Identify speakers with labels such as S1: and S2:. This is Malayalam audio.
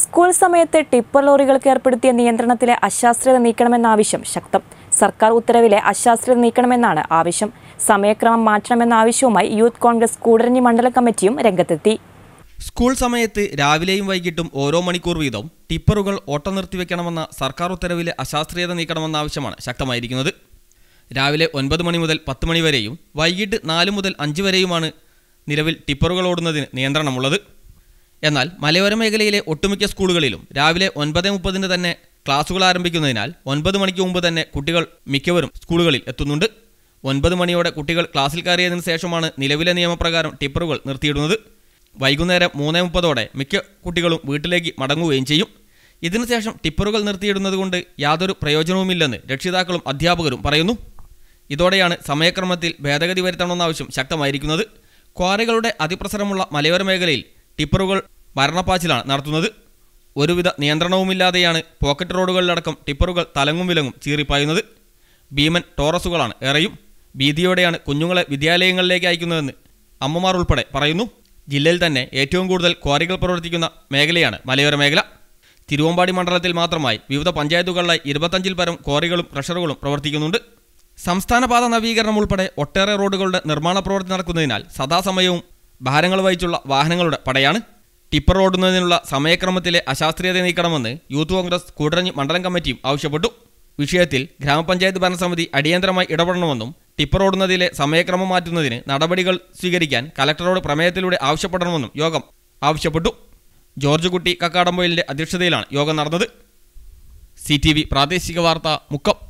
S1: സ്കൂൾ സമയത്ത് ടിപ്പർ ലോറികൾക്ക് ഏർപ്പെടുത്തിയ നിയന്ത്രണത്തിലെ അശാസ്ത്രീയത നീക്കണമെന്ന ആവശ്യം ശക്തം സർക്കാർ ഉത്തരവിലെ അശാസ്ത്രീയത നീക്കണമെന്നാണ് ആവശ്യം സമയക്രമം മാറ്റണമെന്ന ആവശ്യവുമായി യൂത്ത് കോൺഗ്രസ് കൂടരഞ്ഞി മണ്ഡല കമ്മിറ്റിയും രംഗത്തെത്തി
S2: സ്കൂൾ സമയത്ത് രാവിലെയും വൈകിട്ടും ഓരോ മണിക്കൂർ വീതം ടിപ്പറുകൾ ഓട്ടം നിർത്തിവെക്കണമെന്ന സർക്കാർ ഉത്തരവിലെ അശാസ്ത്രീയത നീക്കണമെന്ന ആവശ്യമാണ് ശക്തമായിരിക്കുന്നത് രാവിലെ ഒൻപത് മണി മുതൽ പത്ത് മണി വരെയും വൈകിട്ട് നാല് മുതൽ അഞ്ച് വരെയുമാണ് നിലവിൽ ടിപ്പറുകൾ ഓടുന്നതിന് നിയന്ത്രണമുള്ളത് എന്നാൽ മലയോര മേഖലയിലെ ഒട്ടുമിക്ക സ്കൂളുകളിലും രാവിലെ ഒൻപത് മുപ്പതിന് തന്നെ ക്ലാസുകൾ ആരംഭിക്കുന്നതിനാൽ ഒൻപത് മണിക്ക് മുമ്പ് തന്നെ കുട്ടികൾ മിക്കവരും സ്കൂളുകളിൽ എത്തുന്നുണ്ട് ഒൻപത് മണിയോടെ കുട്ടികൾ ക്ലാസ്സിൽ കയറിയതിനു ശേഷമാണ് നിലവിലെ നിയമപ്രകാരം ടിപ്പറുകൾ നിർത്തിയിടുന്നത് വൈകുന്നേരം മൂന്നേ മുപ്പതോടെ മിക്ക കുട്ടികളും വീട്ടിലേക്ക് മടങ്ങുകയും ചെയ്യും ഇതിനുശേഷം ടിപ്പറുകൾ നിർത്തിയിടുന്നത് കൊണ്ട് യാതൊരു പ്രയോജനവുമില്ലെന്ന് രക്ഷിതാക്കളും അധ്യാപകരും പറയുന്നു ഇതോടെയാണ് സമയക്രമത്തിൽ ഭേദഗതി വരുത്തണമെന്ന ആവശ്യം ശക്തമായിരിക്കുന്നത് ക്വാറികളുടെ അതിപ്രസരമുള്ള മലയോര മേഖലയിൽ ടിപ്പറുകൾ മരണപ്പാച്ചിലാണ് നടത്തുന്നത് ഒരുവിധ നിയന്ത്രണവുമില്ലാതെയാണ് പോക്കറ്റ് റോഡുകളിലടക്കം ടിപ്പറുകൾ തലങ്ങും വിലങ്ങും ചീറിപ്പായുന്നത് ഭീമൻ ടോറസുകളാണ് ഏറെയും ഭീതിയോടെയാണ് കുഞ്ഞുങ്ങളെ വിദ്യാലയങ്ങളിലേക്ക് അയക്കുന്നതെന്ന് അമ്മമാർ ഉൾപ്പെടെ പറയുന്നു ജില്ലയിൽ തന്നെ ഏറ്റവും കൂടുതൽ ക്വാറികൾ പ്രവർത്തിക്കുന്ന മേഖലയാണ് മലയോര മേഖല തിരുവമ്പാടി മണ്ഡലത്തിൽ മാത്രമായി വിവിധ പഞ്ചായത്തുകളിലായി ഇരുപത്തഞ്ചിൽ പരം ക്വാറികളും ക്രഷറുകളും പ്രവർത്തിക്കുന്നുണ്ട് സംസ്ഥാനപാത നവീകരണം ഉൾപ്പെടെ ഒട്ടേറെ റോഡുകളുടെ നിർമ്മാണ പ്രവൃത്തി നടക്കുന്നതിനാൽ സദാസമയവും ഭാരങ്ങൾ വഹിച്ചുള്ള വാഹനങ്ങളുടെ പടയാണ് ടിപ്പർ ഓടുന്നതിനുള്ള സമയക്രമത്തിലെ അശാസ്ത്രീയത നീക്കണമെന്ന് യൂത്ത് കോൺഗ്രസ് കൂടരഞ്ഞ് മണ്ഡലം കമ്മിറ്റിയും ആവശ്യപ്പെട്ടു വിഷയത്തിൽ ഗ്രാമപഞ്ചായത്ത് ഭരണസമിതി അടിയന്തരമായി ഇടപെടണമെന്നും ടിപ്പർ ഓടുന്നതിലെ സമയക്രമം മാറ്റുന്നതിന് നടപടികൾ സ്വീകരിക്കാൻ കലക്ടറോട് പ്രമേയത്തിലൂടെ ആവശ്യപ്പെടണമെന്നും യോഗം ആവശ്യപ്പെട്ടു ജോർജ് കുട്ടി കക്കാടംപൊയിലിന്റെ അധ്യക്ഷതയിലാണ് യോഗം നടന്നത് സി പ്രാദേശിക വാർത്ത മുക്കം